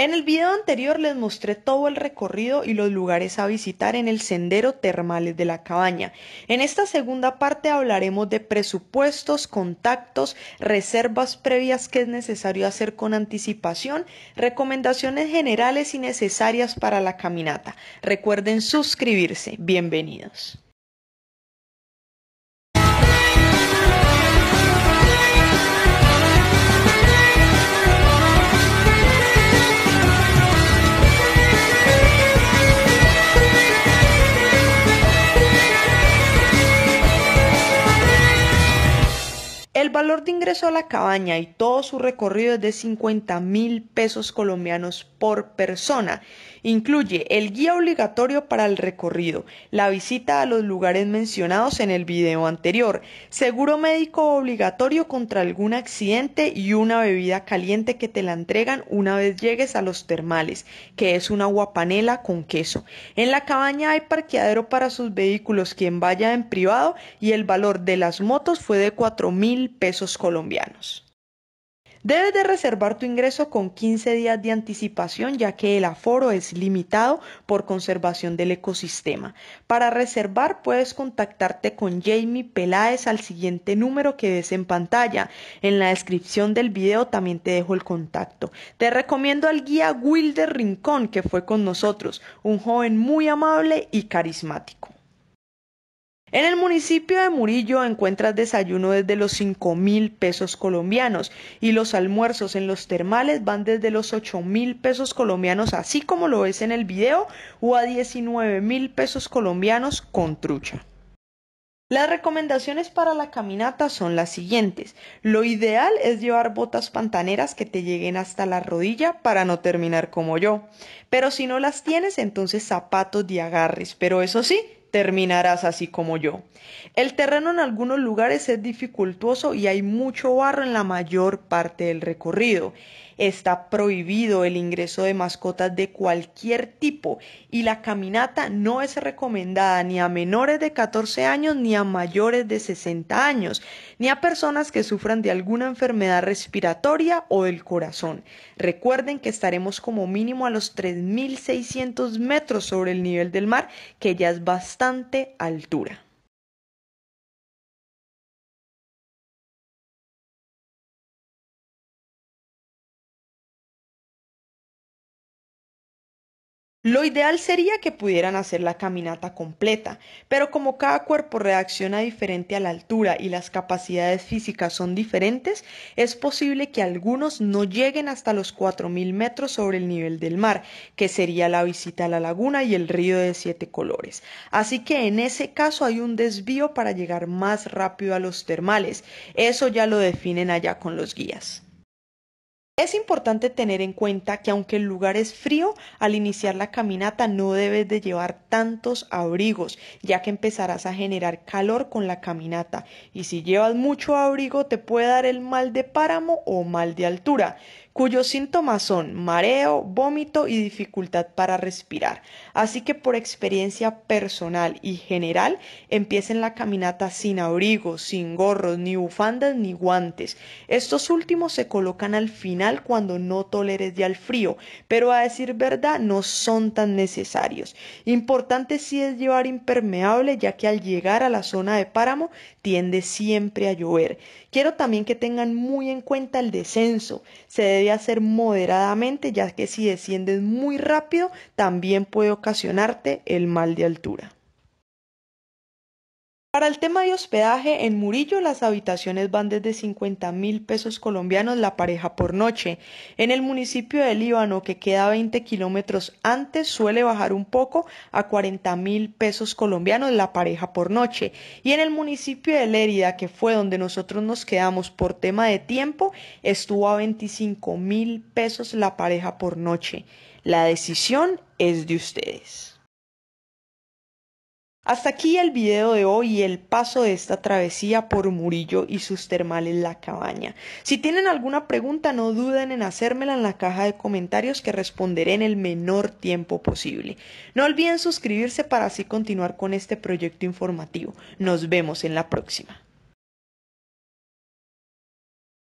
En el video anterior les mostré todo el recorrido y los lugares a visitar en el sendero termales de la cabaña. En esta segunda parte hablaremos de presupuestos, contactos, reservas previas que es necesario hacer con anticipación, recomendaciones generales y necesarias para la caminata. Recuerden suscribirse. Bienvenidos. El valor de ingreso a la cabaña y todo su recorrido es de 50 mil pesos colombianos por persona. Incluye el guía obligatorio para el recorrido, la visita a los lugares mencionados en el video anterior, seguro médico obligatorio contra algún accidente y una bebida caliente que te la entregan una vez llegues a los termales, que es una guapanela con queso. En la cabaña hay parqueadero para sus vehículos quien vaya en privado y el valor de las motos fue de 4 mil pesos colombianos. Debes de reservar tu ingreso con 15 días de anticipación ya que el aforo es limitado por conservación del ecosistema. Para reservar puedes contactarte con Jamie Peláez al siguiente número que ves en pantalla. En la descripción del video también te dejo el contacto. Te recomiendo al guía Wilder Rincón que fue con nosotros, un joven muy amable y carismático. En el municipio de Murillo encuentras desayuno desde los 5 mil pesos colombianos y los almuerzos en los termales van desde los 8 mil pesos colombianos, así como lo ves en el video, o a 19 mil pesos colombianos con trucha. Las recomendaciones para la caminata son las siguientes. Lo ideal es llevar botas pantaneras que te lleguen hasta la rodilla para no terminar como yo. Pero si no las tienes, entonces zapatos de agarres, pero eso sí, terminarás así como yo. El terreno en algunos lugares es dificultoso y hay mucho barro en la mayor parte del recorrido. Está prohibido el ingreso de mascotas de cualquier tipo y la caminata no es recomendada ni a menores de 14 años ni a mayores de 60 años, ni a personas que sufran de alguna enfermedad respiratoria o del corazón. Recuerden que estaremos como mínimo a los 3.600 metros sobre el nivel del mar, que ya es bastante bastante altura. Lo ideal sería que pudieran hacer la caminata completa, pero como cada cuerpo reacciona diferente a la altura y las capacidades físicas son diferentes, es posible que algunos no lleguen hasta los 4.000 metros sobre el nivel del mar, que sería la visita a la laguna y el río de siete colores. Así que en ese caso hay un desvío para llegar más rápido a los termales. Eso ya lo definen allá con los guías. Es importante tener en cuenta que aunque el lugar es frío, al iniciar la caminata no debes de llevar tantos abrigos, ya que empezarás a generar calor con la caminata y si llevas mucho abrigo te puede dar el mal de páramo o mal de altura, cuyos síntomas son mareo, vómito y dificultad para respirar. Así que por experiencia personal y general, empiecen la caminata sin abrigo, sin gorros, ni bufandas, ni guantes. Estos últimos se colocan al final cuando no toleres ya el frío, pero a decir verdad no son tan necesarios. Importante sí es llevar impermeable ya que al llegar a la zona de páramo tiende siempre a llover. Quiero también que tengan muy en cuenta el descenso. Se debe hacer moderadamente, ya que si desciendes muy rápido también puede ocasionarte el mal de altura. Para el tema de hospedaje, en Murillo las habitaciones van desde 50 mil pesos colombianos la pareja por noche. En el municipio de Líbano, que queda 20 kilómetros antes, suele bajar un poco a 40 mil pesos colombianos la pareja por noche. Y en el municipio de Lérida, que fue donde nosotros nos quedamos por tema de tiempo, estuvo a 25 mil pesos la pareja por noche. La decisión es de ustedes. Hasta aquí el video de hoy y el paso de esta travesía por Murillo y sus termales La Cabaña. Si tienen alguna pregunta no duden en hacérmela en la caja de comentarios que responderé en el menor tiempo posible. No olviden suscribirse para así continuar con este proyecto informativo. Nos vemos en la próxima.